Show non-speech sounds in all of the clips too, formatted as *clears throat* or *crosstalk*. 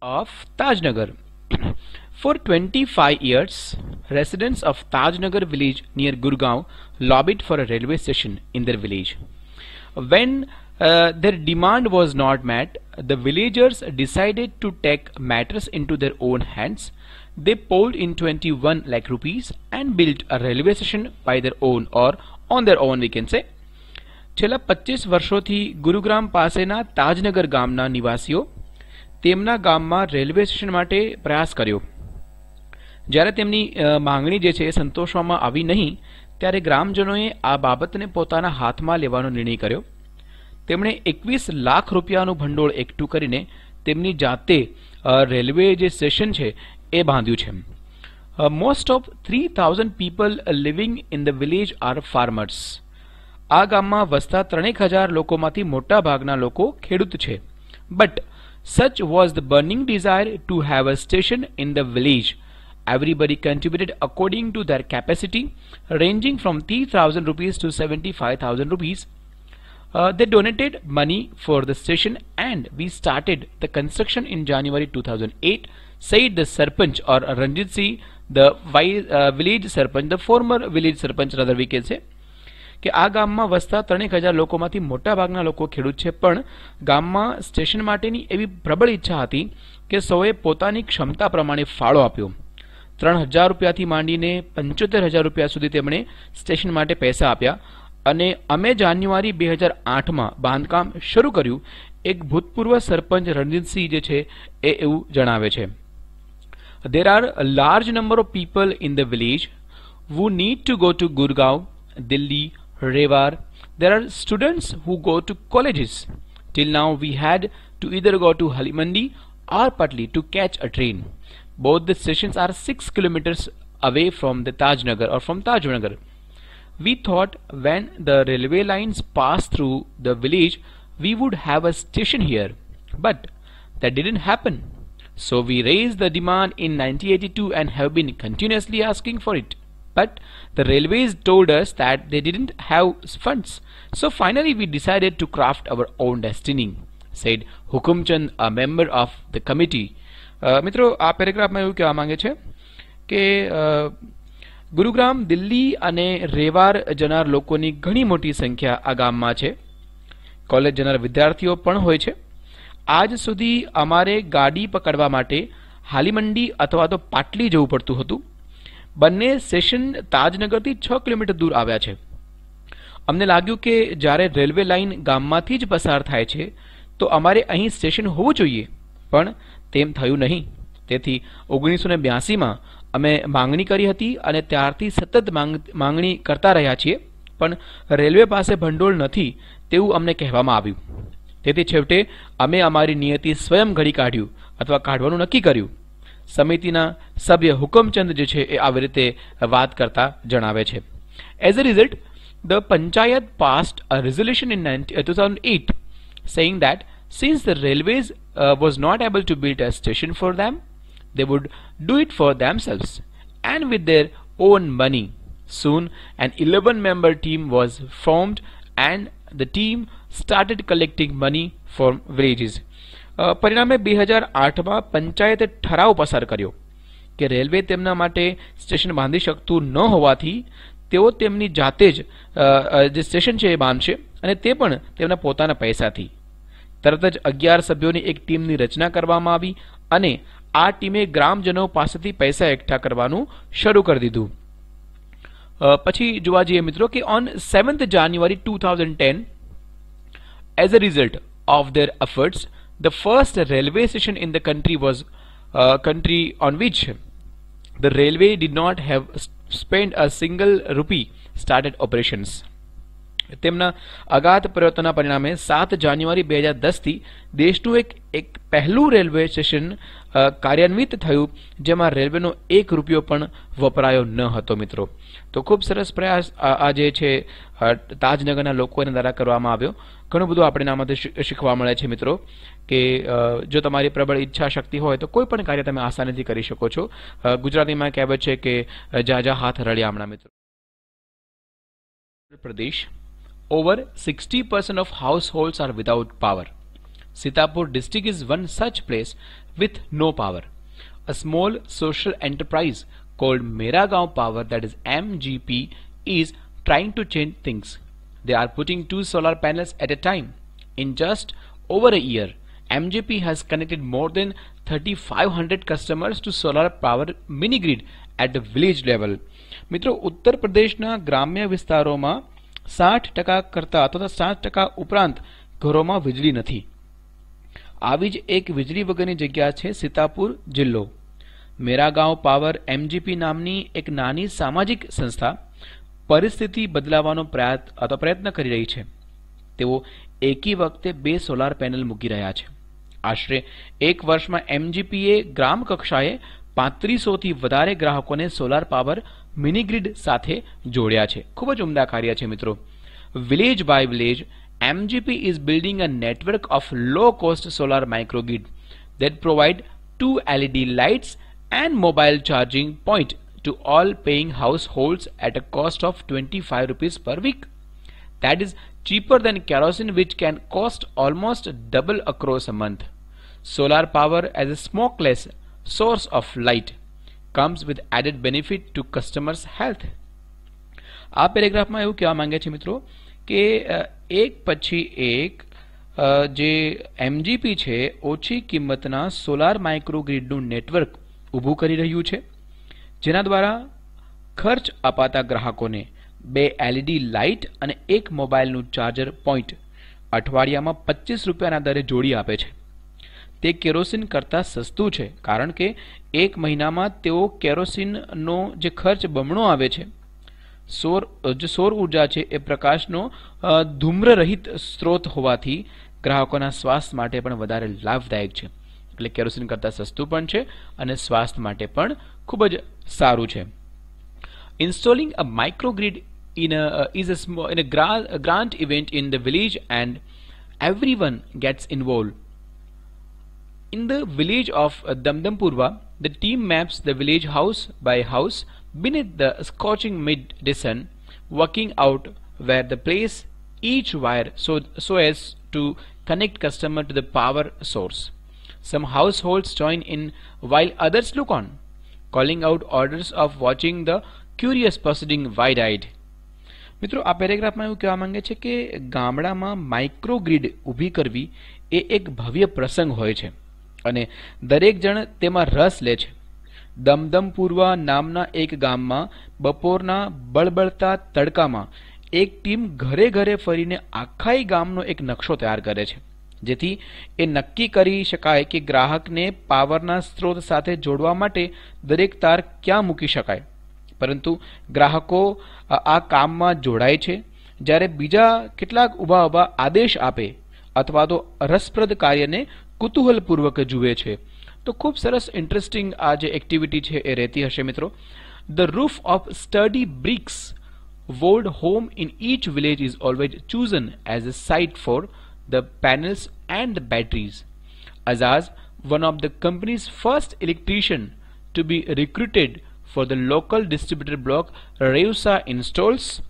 of Tajnagar. *clears throat* For 25 years, residents of Tajnagar village near Gurgaon lobbied for a railway station in their village. When uh, their demand was not met, the villagers decided to take matters into their own hands. They pooled in 21 lakh rupees and built a railway station by their own or on their own we can say. છેલ્લા 25 વર્ષોથી ગુરુગ્રામ પાસેના તાજનગર ગામના નિવાસીઓ તેમના ગામમાં railway station માટે પ્રયાસ કર્યો જ્યારે તેમની માંગણી જે છે એ સંતોષવામાં આવી નહીં ત્યારે ગ્રામજનોએ આ બાબતને પોતાના હાથમાં લેવાનો નિર્ણય કર્યો તેમણે એકવીસ લાખ રૂપિયાનું ભંડોળ એકઠું કરીને તેમની જાતે રેલવે જે સ્ટેશન છે એ બાંધ્યું છે most of three thousand people living in the village are farmers આ ગામમાં વસતા ત્રણેક હજાર લોકોમાંથી મોટા ભાગના લોકો ખેડૂત છે but Such was the burning desire to have a station in the village. Everybody contributed according to their capacity, ranging from 3,000 rupees to 75,000 rupees. Uh, they donated money for the station and we started the construction in January 2008, said the Sarpanch or Ranjit Singh, the uh, village serpent, the former village serpent, rather we can say. કે આ ગામમાં વસતા ત્રણેક હજાર લોકોમાંથી મોટાભાગના લોકો ખેડૂત છે પણ ગામમાં સ્ટેશન માટેની એવી પ્રબળ ઈચ્છા હતી કે સૌએ પોતાની ક્ષમતા પ્રમાણે ફાળો આપ્યો ત્રણ હજાર રૂપિયાથી માંડીને પંચોતેર હજાર રૂપિયા સુધી તેમણે સ્ટેશન માટે પૈસા આપ્યા અને અમે જાન્યુઆરી બે હજાર આઠમાં બાંધકામ શરૂ કર્યું એક ભૂતપૂર્વ સરપંચ રણજીતસિંહ જે છે એ એવું જણાવે છે there are large number of people in the village who who to go to Gurgaon Delhi river. There are students who go to colleges. Till now we had to either go to Halimandi or Patli to catch a train. Both the stations are 6 kilometers away from the Tajnagar or from Tajnagar. We thought when the railway lines pass through the village we would have a station here. But that didn't happen. So we raised the demand in 1982 and have been continuously asking for it. but the railways told us that they didn't have funds. So finally we decided to craft our own destiny, said Hukumchand, a member of the committee. મિત્રો આ પેરેગ્રાફમાં એવું કહેવા માંગે છે કે ગુરુગ્રામ દિલ્હી અને રેવાર જનાર લોકોની ઘણી મોટી સંખ્યા આ ગામમાં છે કોલેજ જનાર વિદ્યાર્થીઓ પણ હોય છે આજ સુધી અમારે ગાડી પકડવા માટે હાલીમંડી અથવા તો પાટલી જવું પડતું હતું બંને સેશન તાજનગરથી છ કિલોમીટર દૂર આવ્યા છે અમને લાગ્યું કે જ્યારે રેલવે લાઇન ગામમાંથી જ પસાર થાય છે તો અમારે અહીં સ્ટેશન હોવું જોઈએ પણ તેમ થયું નહીં તેથી ઓગણીસો ને બ્યાસીમાં અમે માંગણી કરી હતી અને ત્યારથી સતત માંગણી કરતા રહ્યા છીએ પણ રેલવે પાસે ભંડોળ નથી તેવું અમને કહેવામાં આવ્યું તેથી છેવટે અમે અમારી નિયતિ સ્વયં ઘડી કાઢ્યું અથવા કાઢવાનું નક્કી કર્યું સમિતિના સભ્ય હુકમચંદ જે છે એ આવી રીતે વાત કરતા જણાવે છે as a result the panchayat passed a resolution in two thousand eight saying that since the railways was not able to build a station for them they would do it for themselves and with their own money. Soon, an 11 member team was formed and the team started collecting money from villages. પરિણામે બે હજાર આઠમાં પંચાયતે ઠરાવ પસાર કર્યો કે railway તેમના માટે સ્ટેશન બાંધી શકતું ન હોવાથી તેઓ તેમની જાતે જ જે સ્ટેશન છે એ બાંધશે અને તે પણ તેમના પોતાના પૈસાથી તરત જ અગિયાર સભ્યોની એક ટીમની રચના કરવામાં આવી અને આ ટીમે ગ્રામજનો પાસેથી પૈસા એકઠા કરવાનું શરૂ કરી દીધું પછી જોવા જઈએ મિત્રો કે on seventh January two thousand ten as a result of their efforts the first railway station in the country was a uh, country on which the railway did not have spent a single rupee started operations તેમના અગાત પ્રયત્નોના પરિણામે સાત જાન્યુઆરી બે હજાર દસથી દેશનું એક એક પહેલું રેલવે સ્ટેશન કાર્યાન્વિત થયું જેમાં રેલવેનો એક રૂપિયો પણ વપરાયો ન હતો મિત્રો તો ખૂબ સરસ પ્રયાસ આજે છે તાજનગરના લોકોને દ્વારા કરવામાં આવ્યો ઘણું બધું આપણે આમાંથી શીખવા મળે છે મિત્રો કે જો તમારી પ્રબળ ઈચ્છા શક્તિ હોય તો કોઈ પણ કાર્ય તમે આસાનીથી કરી શકો છો ગુજરાતીમાં કહેવત છે કે જાજા હાથ હાથ હમણાં મિત્રો પ્રદેશ over sixty percent of household are without power Sitapur district is one such place with no power a small social enterprise called Meragaon power that is MGP is trying to change things They are putting two solar panels at a time. In just over a year, MJP has connected more than 3500 customers to solar power mini grid at the village level. મિત્રો ઉત્તર પ્રદેશના ગ્રામ્ય વિસ્તારોમાં સાઠ ટકા કરતા તથા સાઠ ટકા ઉપરાંત ઘરોમાં વીજળી નથી આવી જ એક વીજળી વગરની જગ્યા છે સીતાપુર જિલ્લો મેરા ગાંવ પાવર એમજીપી નામની એક નાની સામાજિક સંસ્થા પરિસ્થિતિ બદલાવાનો પ્રયાસ અથવા પ્રયત્ન કરી રહી છે તેઓ એકી વખતે બે સોલાર પેનલ મૂકી રહ્યા છે આશરે એક વર્ષમાં એમજીપીએ ગ્રામ કક્ષાએ પાંત્રીસોથી વધારે ગ્રાહકોને સોલાર પાવર મિની સાથે જોડ્યા છે ખૂબ જ ઉમદા કાર્ય છે મિત્રો village by village MGP is building a network of low cost solar microgrid that provide to LED lights and mobile charging point to all paying households at a cost of 25 rupees per week. That is cheaper than kerosene which can cost almost double across a month. Solar power as a smokeless source of light comes with added benefit to customers health. આ પેરેગ્રાફમાં એવું કહેવા માંગે છે મિત્રો કે એક પછી એક जे एमजीपी છે ओछी કિંમતના सोलार માઇક્રોગ્રીડનું नेटवर्क ઊભું કરી રહ્યું है જેના દ્વારા ખર્ચ અપાતા ગ્રાહકોને બે એલઈડી લાઇટ અને એક મોબાઈલનું ચાર્જર પોઈન્ટ અઠવાડિયામાં પચીસ રૂપિયાના દરે જોડી આપે છે તે કેરોસીન કરતાં સસ્તું છે કારણ કે એક મહિનામાં તેઓ કેરોસીનનો જે ખર્ચ બમણો આવે છે સૌર જે સૌર ઉર્જા છે એ પ્રકાશનો ધૂમ્રરહિત સ્ત્રોત હોવાથી ગ્રાહકોના સ્વાસ્થ્ય માટે પણ વધારે લાભદાયક છે એટલે કેરોસીન કરતાં સસ્તું પણ છે અને સ્વાસ્થ્ય માટે પણ ખૂબ જ સારું installing a microgrid in a uh, is a small in a gra grant event in the village and everyone gets involved in the village of uh, Damdampurva the team maps the village house by house beneath the scorching midday sun working out where to place each wire so so as to connect customer to the power source some households join in while others look on calling out orders of watching the curious proceeding wide eyed મિત્રો આ પેરેગ્રાફમાં એવું કહેવા માંગે છે કે ગામડામાં microgrid ઊભી કરવી એ એક ભવ્ય પ્રસંગ હોય છે અને દરેક જણ તેમાં રસ લે છે દમદમપુરવા નામના એક ગામમાં બપોરના બળબળતા તડકામાં એક ટીમ ઘરે ઘરે ફરીને આખાઈ ગામનો એક નકશો તૈયાર કરે છે જેથી એ નક્કી કરી શકાય કે ગ્રાહકને પાવરના સ્ત્રોત સાથે જોડવા માટે દરેક તાર ક્યાં મૂકી શકાય પરંતુ ગ્રાહકો આ કામમાં જોડાય છે જ્યારે બીજા કેટલાક ઊભા ઊભા આદેશ આપે અથવા તો રસપ્રદ કાર્યને કુતૂહલપૂર્વક જુએ છે તો ખૂબ સરસ ઇન્ટરેસ્ટિંગ આ જે એક્ટિવિટી છે એ રહેતી હશે મિત્રો the roof of sturdy bricks walled home in each village is always chosen as a site for the panels and the batteries. Azaz, one of the company's first electrician to be recruited for the local distributor block Reusa installs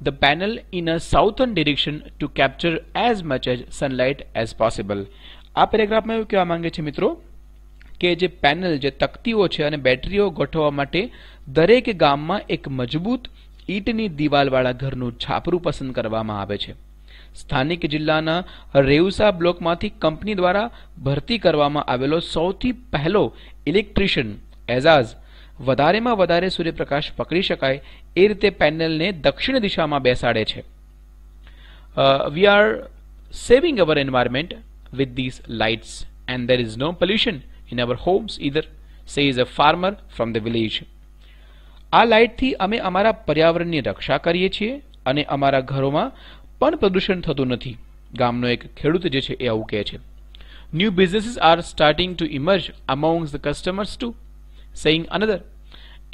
the panel in a southern direction to capture as much as sunlight as possible. આ પેરેગ્રાફમાં એવું કહેવા માંગે છે મિત્રો કે જે panel જે તકતીઓ છે અને બેટરીઓ ગોઠવવા માટે દરેક ગામમાં એક મજબૂત ઈંટની દિવાલવાળા ઘરનું છાપરું પસંદ કરવામાં આવે છે સ્થાનિક જિલ્લાના રેઉસા બ્લોકમાંથી કંપની દ્વારા ભરતી કરવામાં આવેલો સૌથી પહેલો ઇલેક્ટ્રિશિયન એઝાઝ વધારેમાં વધારે સૂર્યપ્રકાશ પકડી શકાય એ રીતે પેનલને દક્ષિણ દિશામાં બેસાડે છે we are saving our environment with with lights and there is no pollution in our homes ઇધર સે is a farmer from the village આ લાઇટથી અમે અમારા પર્યાવરણની રક્ષા કરીએ છીએ અને અમારા ઘરોમાં પણ પ્રદૂષણ થતું નથી ગામનો એક ખેડૂત જે છે એ આવું કહે છે new businesses are starting to emerge amongst the customers to saying another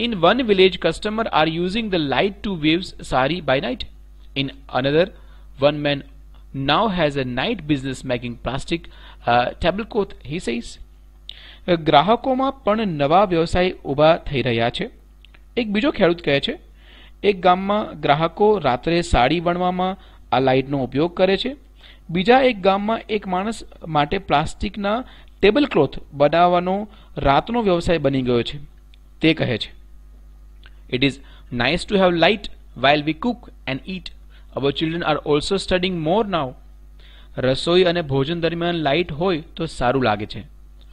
In one village, customers are using the light to waves sari by night. In another, one man now has a night business making plastic uh, tablecloth, he says. ગ્રાહકોમાં પણ નવા વ્યવસાય ઊભા થઈ રહ્યા છે એક બીજો ખેડૂત કહે છે એક ગામમાં ગ્રાહકો રાત્રે સાડી વણવામાં આ લાઇટનો ઉપયોગ કરે છે બીજા એક ગામમાં એક માણસ માટે પ્લાસ્ટિકના ટેબલ ક્લોથ બનાવવાનો રાતનો વ્યવસાય બની ગયો છે તે કહે છે it is nice to have light while we cook and eat our children are also studying more now રસોઈ અને ભોજન દરમિયાન લાઇટ હોય તો સારું લાગે છે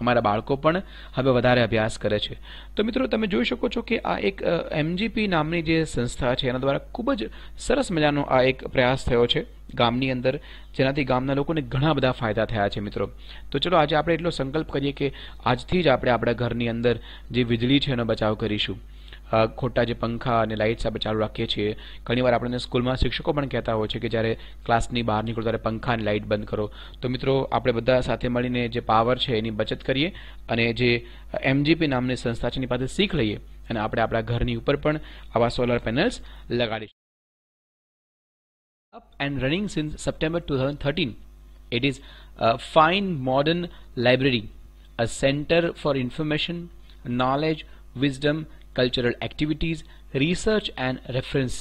અમારા બાળકો પણ હવે વધારે અભ્યાસ કરે છે તો મિત્રો તમે જોઈ શકો છો કે આ એક એમજીપી નામની જે સંસ્થા છે એના દ્વારા ખૂબ જ સરસ મજાનો આ એક પ્રયાસ થયો છે ગામની અંદર જેનાથી ગામના લોકોને ઘણા બધા ફાયદા થયા છે મિત્રો તો ચલો આજે આપણે એટલો સંકલ્પ કરીએ કે આજથી જ આપણે આપણા ઘરની અંદર જે વીજળી છે એનો બચાવ કરીશું ખોટા જે પંખા અને લાઇટ્સ આપણે ચાલુ રાખીએ છીએ ઘણીવાર આપણને સ્કૂલમાં શિક્ષકો પણ કહેતા હોય છે કે જ્યારે ક્લાસની બહાર નીકળો ત્યારે પંખા અને લાઇટ બંધ કરો તો મિત્રો આપણે બધા સાથે મળીને જે પાવર છે એની બચત કરીએ અને જે એમજીપી નામની સંસ્થા છે એની પાસે શીખ લઈએ અને આપણે આપણા ઘરની ઉપર પણ આવા સોલર પેનલ્સ લગાડીશું up and running since September two thousand thirteen It is fine fine library library, centre for information knowledge wisdom cultural activities, research and reference.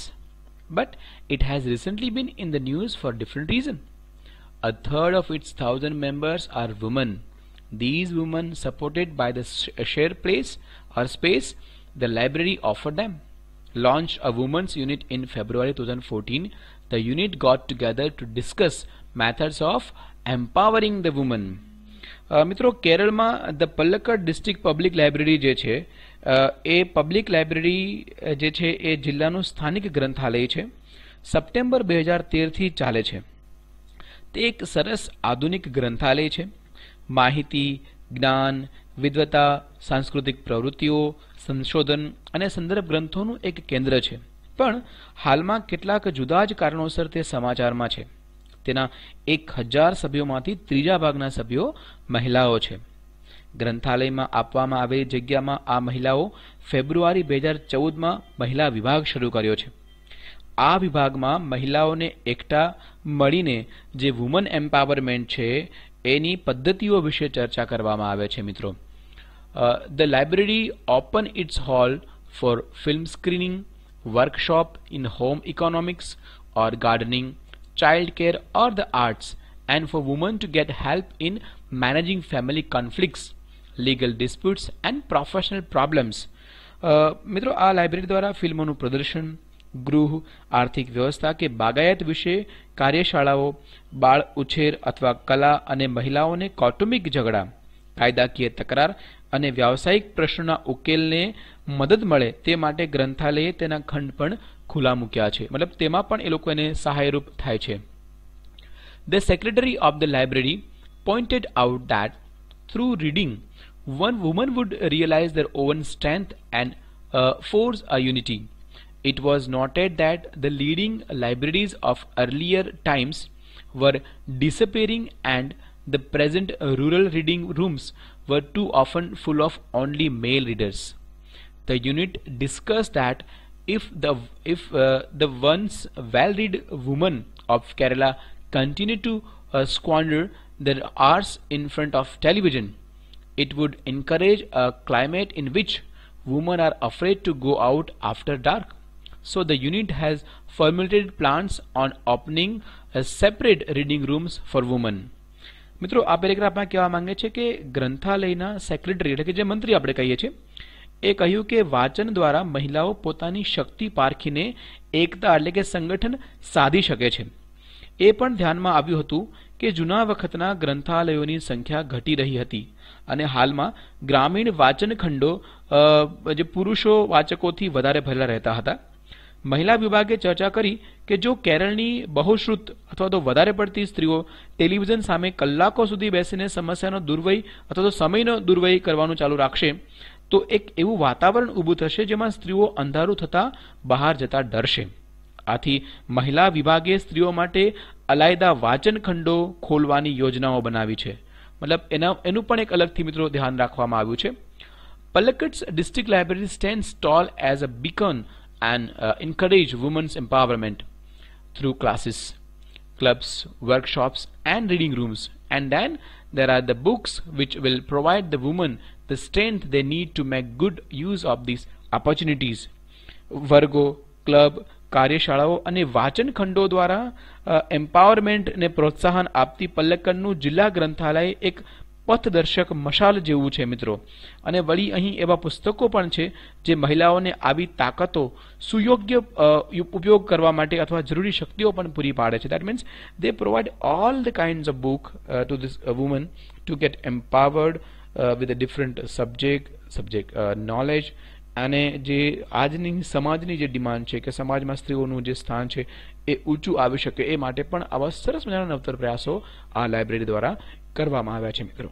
But it has recently been in the news for different reason. A third of its thousand members are women. These women supported by the share place or space the library offered them. Launched a women's unit in February 2014, the unit got together to discuss methods of empowering the women. મિત્રો કેરળમાં the Palakkad district public library જે છે એ public library જે છે એ જિલ્લાનું સ્થાનિક ગ્રંથાલય છે September બે હજાર તેરથી ચાલે છે તે એક સરસ આધુનિક ગ્રંથાલય છે માહિતી જ્ઞાન વિદ્વતા સાંસ્કૃતિક પ્રવૃત્તિઓ સંશોધન અને સંદર્ભ ગ્રંથોનું એક કેન્દ્ર છે પણ હાલમાં કેટલાક જુદા જ કારણોસર તે સમાચારમાં છે તેના એક હજાર સભ્યોમાંથી ત્રીજા ભાગના સભ્યો મહિલાઓ છે ગ્રંથાલયમાં આપવામાં આવેલી જગ્યામાં આ મહિલાઓ ફેબ્રુઆરી બે હજાર ચૌદમાં મહિલા વિભાગ શરૂ કર્યો છે આ વિભાગમાં મહિલાઓને એકઠા મળીને જે વુમન એમ્પાવરમેન્ટ છે એની પદ્ધતિઓ વિશે ચર્ચા કરવામાં આવે છે મિત્રો the library open its hall for film screening workshop in home economics or gardening child care or the arts and for women to get help in managing family conflicts legal disputes and professional problems મિત્રો આ library દ્વારા ફિલ્મોનું પ્રદર્શન ગૃહ આર્થિક વ્યવસ્થા કે બાગાયત વિશે કાર્યશાળાઓ બાળ ઉછેર અથવા કલા અને મહિલાઓને કૌટુંબિક ઝઘડા કાયદાકીય તકરાર અને વ્યાવસાયિક પ્રશ્નોના ઉકેલને મદદ મળે તે માટે ગ્રંથાલયે તેના ખંડ પણ ખુલ્લા મૂક્યા છે મતલબ તેમાં પણ એ લોકોને સહાયરૂપ થાય છે the secretary of the library pointed out that through reading one woman would realize their own strength and uh, force a unity. It was noted that the leading libraries of earlier times were disappearing and the present rural reading rooms were too often full of only male readers. The unit discussed that if the if uh, the once well-read woman of Kerala continued to uh, squander their hours in front of television, it would encourage a climate in which women are afraid to go out after dark so the unit has formulated plans on opening separate reading rooms for women મિત્રો આ પેરેગ્રાફમાં કહેવા માંગે છે કે ગ્રંથાલયના secretary એટલે કે જે મંત્રી આપણે કહીએ છીએ એ કહ્યું કે વાચન દ્વારા મહિલાઓ પોતાની શક્તિ પારખીને એકતા એટલે કે સંગઠન સાધી શકે છે એ પણ ધ્યાનમાં આવ્યું હતું કે જૂના વખતના ગ્રંથાલયોની સંખ્યા ઘટી રહી હતી અને હાલમાં ગ્રામીણ વાચનખંડો જે પુરુષો વાચકોથી વધારે ભરેલા રહેતા હતા મહિલા વિભાગે ચર્ચા કરી કે જો કેરળની બહુશ્રુત અથવા તો વધારે પડતી સ્ત્રીઓ ટેલિવિઝન સામે કલાકો સુધી બેસીને સમસ્યાનો દુર્વય અથવા તો સમયનો દુર્વય કરવાનું ચાલુ રાખશે તો એક એવું વાતાવરણ ઊભું થશે જેમાં સ્ત્રીઓ અંધારું થતાં બહાર જતા ડરશે આથી મહિલા વિભાગે સ્ત્રીઓ માટે અલાયદા વાચન ખંડો ખોલવાની યોજનાઓ બનાવી છે મતલબ એના એનું પણ એક અલગથી મિત્રો ધ્યાન રાખવામાં આવ્યું છે Palakkad's district library stand stall as a beacon and encourage women's empowerment through classes clubs, workshops and reading rooms and then there are the books which will provide the women the strength they need to make good use of these opportunities. Virgo, club, કાર્યશાળાઓ અને વાચન ખંડો દ્વારા એમ્પાવરમેન્ટને પ્રોત્સાહન આપતી પલ્લકડનું જિલ્લા ગ્રંથાલય એક પથદર્શક મશાલ જેવું છે મિત્રો અને વળી અહીં એવા પુસ્તકો પણ છે જે મહિલાઓને આવી તાકાતો સુયોગ્ય ઉપયોગ કરવા માટે અથવા જરૂરી શક્તિઓ પણ પૂરી પાડે છે that means they provide all the kind of book to this woman to get empowered with a different subject subject knowledge અને જે આજની સમાજની જે ડિમાન્ડ છે કે સમાજમાં સ્ત્રીઓનું જે સ્થાન છે એ ઊંચું આવી શકે એ માટે પણ આવા સરસ મજાના નવતર પ્રયાસો આ લાઇબ્રેરી દ્વારા કરવામાં આવ્યા છે મિત્રો